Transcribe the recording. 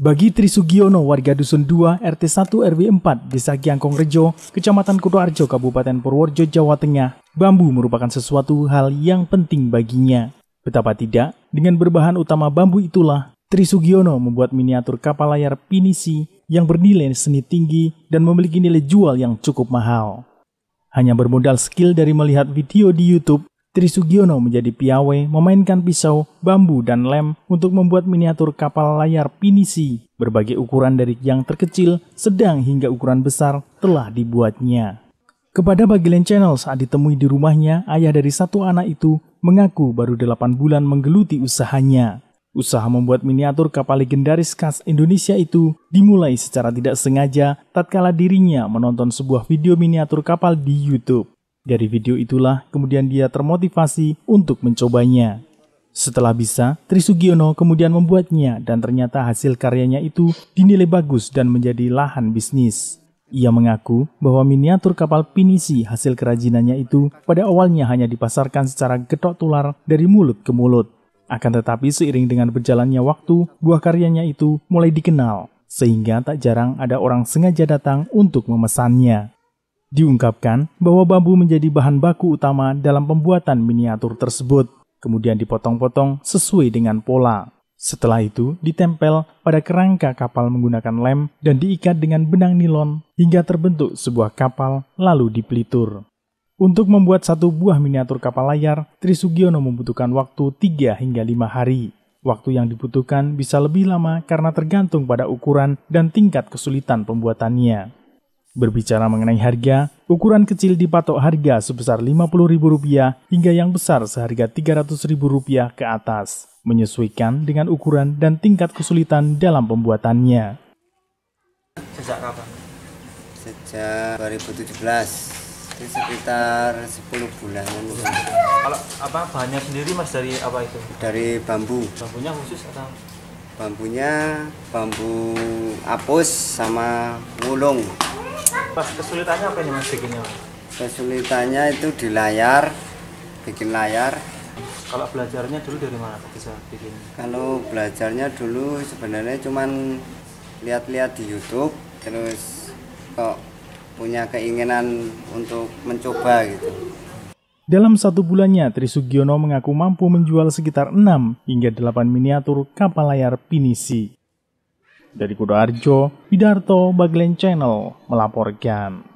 Bagi Trisugiono, warga Dusun 2, RT 1, RW 4, Desa Giangkong Rejo, Kecamatan Kutoarjo, Kabupaten Purworejo, Jawa Tengah, bambu merupakan sesuatu hal yang penting baginya. Betapa tidak, dengan berbahan utama bambu itulah, Trisugiono membuat miniatur kapal layar pinisi yang bernilai seni tinggi dan memiliki nilai jual yang cukup mahal. Hanya bermodal skill dari melihat video di YouTube, Trisugiono menjadi piawe memainkan pisau, bambu, dan lem untuk membuat miniatur kapal layar pinisi. Berbagai ukuran dari yang terkecil, sedang hingga ukuran besar telah dibuatnya. Kepada bagian Channel saat ditemui di rumahnya, ayah dari satu anak itu mengaku baru delapan bulan menggeluti usahanya. Usaha membuat miniatur kapal legendaris khas Indonesia itu dimulai secara tidak sengaja tatkala dirinya menonton sebuah video miniatur kapal di YouTube. Dari video itulah kemudian dia termotivasi untuk mencobanya. Setelah bisa, Trisugiono kemudian membuatnya dan ternyata hasil karyanya itu dinilai bagus dan menjadi lahan bisnis. Ia mengaku bahwa miniatur kapal pinisi hasil kerajinannya itu pada awalnya hanya dipasarkan secara getok tular dari mulut ke mulut. Akan tetapi seiring dengan berjalannya waktu, buah karyanya itu mulai dikenal, sehingga tak jarang ada orang sengaja datang untuk memesannya. Diungkapkan bahwa bambu menjadi bahan baku utama dalam pembuatan miniatur tersebut, kemudian dipotong-potong sesuai dengan pola. Setelah itu, ditempel pada kerangka kapal menggunakan lem dan diikat dengan benang nilon hingga terbentuk sebuah kapal, lalu dipelitur. Untuk membuat satu buah miniatur kapal layar, Trisugiono membutuhkan waktu 3 hingga 5 hari. Waktu yang dibutuhkan bisa lebih lama karena tergantung pada ukuran dan tingkat kesulitan pembuatannya. Berbicara mengenai harga, ukuran kecil dipatok harga sebesar Rp50.000 hingga yang besar seharga Rp300.000 ke atas, menyesuaikan dengan ukuran dan tingkat kesulitan dalam pembuatannya. Sejak kapan? Sejak 2017, itu sekitar 10 bulan. Kalau apa bahannya sendiri mas dari apa itu? Dari bambu. Bambunya khusus atau? bambunya bambu apus sama wulung pas kesulitannya apa ini mas bikinnya kesulitannya itu di layar bikin layar kalau belajarnya dulu dari mana bisa bikin kalau belajarnya dulu sebenarnya cuman lihat-lihat di YouTube terus kok punya keinginan untuk mencoba gitu dalam satu bulannya, Trisugiono mengaku mampu menjual sekitar 6 hingga 8 miniatur kapal layar pinisi. Dari Kudoarjo, Bidarto, Baglen Channel melaporkan.